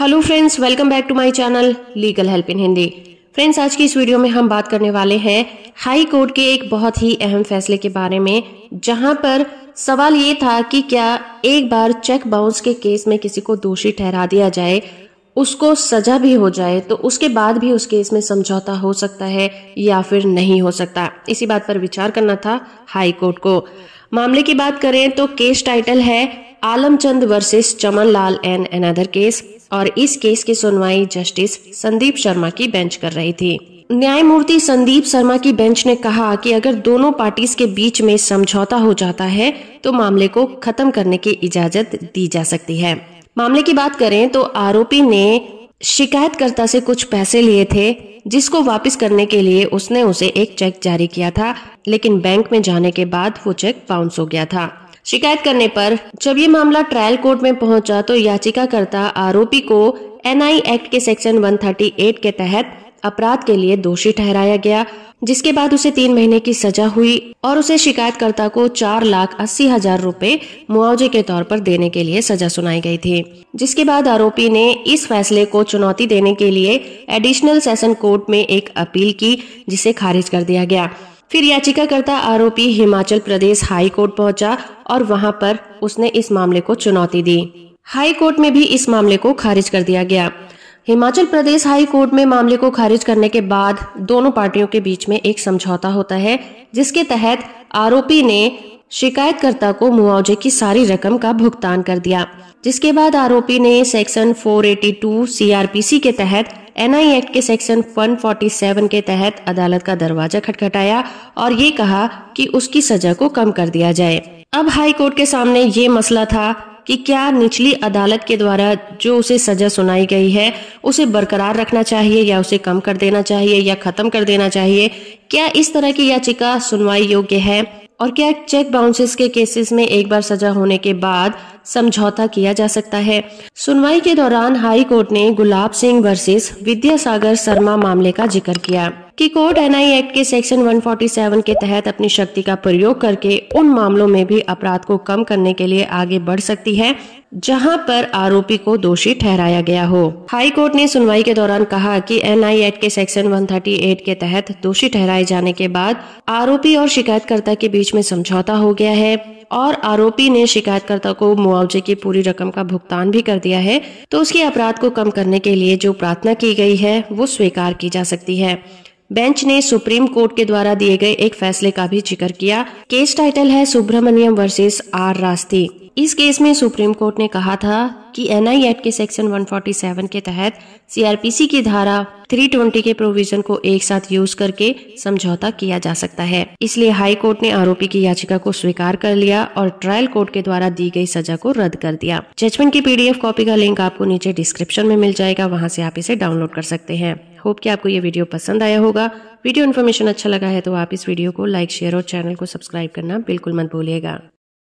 hello friends welcome back to my channel legal help in Hindi friends आज की इस video में हम बात करने वाले हैं हाई कोर्ट के एक बहुत ही अहम फैसले के बारे में जहां पर सवाल ये था कि क्या एक बार चेक बाउंस के केस में किसी को दोषी ठहरा दिया जाए उसको सजा भी हो जाए तो उसके बाद भी उस केस में समझौता हो सकता है या फिर नहीं हो सकता इसी बात पर विचार करना था हाई कोर्ट को मामले की बात करें तो केस टाइटल है Alamchand versus Chaman Lal and another case और इस केस की सुनवाई जस्टिस संदीप शर्मा की बेंच कर रही थी न्यायमूर्ति संदीप शर्मा की बेंच ने कहा कि अगर दोनों पार्टीज के बीच में समझौता हो जाता है तो मामले को खत्म करने की इजाजत दी जा सकती है मामले की बात करें तो आरोपी ने शिकायतकर्ता से कुछ पैसे लिए थे जिसको वापस करने के लिए उसने उसे एक चेक जारी किया था लेकिन बैंक में जाने के बाद वो चेक बाउंस हो गया था शिकायत करने पर जब ये मामला ट्रायल कोर्ट में पहुंचा तो याचिकाकर्ता आरोपी को एनआई एक्ट के सेक्शन 138 के तहत अपराध के लिए दोषी ठहराया गया जिसके बाद उसे तीन महीने की सजा हुई और उसे शिकायतकर्ता को चार लाख अस्सी हजार रूपए मुआवजे के तौर पर देने के लिए सजा सुनाई गई थी जिसके बाद आरोपी ने इस फैसले को चुनौती देने के लिए एडिशनल सेशन कोर्ट में एक अपील की जिसे खारिज कर दिया गया फिर याचिकाकर्ता आरोपी हिमाचल प्रदेश हाई कोर्ट पहुंचा और वहां पर उसने इस मामले को चुनौती दी हाई कोर्ट में भी इस मामले को खारिज कर दिया गया हिमाचल प्रदेश हाई कोर्ट में मामले को खारिज करने के बाद दोनों पार्टियों के बीच में एक समझौता होता है जिसके तहत आरोपी ने शिकायतकर्ता को मुआवजे की सारी रकम का भुगतान कर दिया जिसके बाद आरोपी ने सेक्शन 482 सीआरपीसी के तहत एनआई एक्ट के सेक्शन 147 के तहत अदालत का दरवाजा खटखटाया और ये कहा कि उसकी सजा को कम कर दिया जाए अब हाई कोर्ट के सामने ये मसला था कि क्या निचली अदालत के द्वारा जो उसे सजा सुनाई गई है उसे बरकरार रखना चाहिए या उसे कम कर देना चाहिए या खत्म कर देना चाहिए क्या इस तरह की याचिका सुनवाई योग्य है और क्या चेक बाउंसेस के केसेस में एक बार सजा होने के बाद समझौता किया जा सकता है सुनवाई के दौरान हाई कोर्ट ने गुलाब सिंह वर्सेस विद्यासागर शर्मा मामले का जिक्र किया कि कोर्ट एनआई एक्ट के सेक्शन 147 के तहत अपनी शक्ति का प्रयोग करके उन मामलों में भी अपराध को कम करने के लिए आगे बढ़ सकती है जहां पर आरोपी को दोषी ठहराया गया हो हाई कोर्ट ने सुनवाई के दौरान कहा कि एनआई एक्ट के सेक्शन 138 के तहत दोषी ठहराए जाने के बाद आरोपी और शिकायतकर्ता के बीच में समझौता हो गया है और आरोपी ने शिकायतकर्ता को मुआवजे की पूरी रकम का भुगतान भी कर दिया है तो उसके अपराध को कम करने के लिए जो प्रार्थना की गई है वो स्वीकार की जा सकती है बेंच ने सुप्रीम कोर्ट के द्वारा दिए गए एक फैसले का भी जिक्र किया केस टाइटल है सुब्रमण्यम वर्सेस आर रास्ती इस केस में सुप्रीम कोर्ट ने कहा था कि एनआई एक्ट के सेक्शन 147 के तहत सीआरपीसी की धारा 320 के प्रोविजन को एक साथ यूज करके समझौता किया जा सकता है इसलिए हाई कोर्ट ने आरोपी की याचिका को स्वीकार कर लिया और ट्रायल कोर्ट के द्वारा दी गई सजा को रद्द कर दिया जजमेंट की पीडीएफ कॉपी का लिंक आपको नीचे डिस्क्रिप्शन में मिल जाएगा वहाँ से आप इसे डाउनलोड कर सकते हैं होप कि आपको ये वीडियो पसंद आया होगा वीडियो इन्फॉर्मेशन अच्छा लगा है तो आप इस वीडियो को लाइक शेयर और चैनल को सब्सक्राइब करना बिल्कुल मत भूलिएगा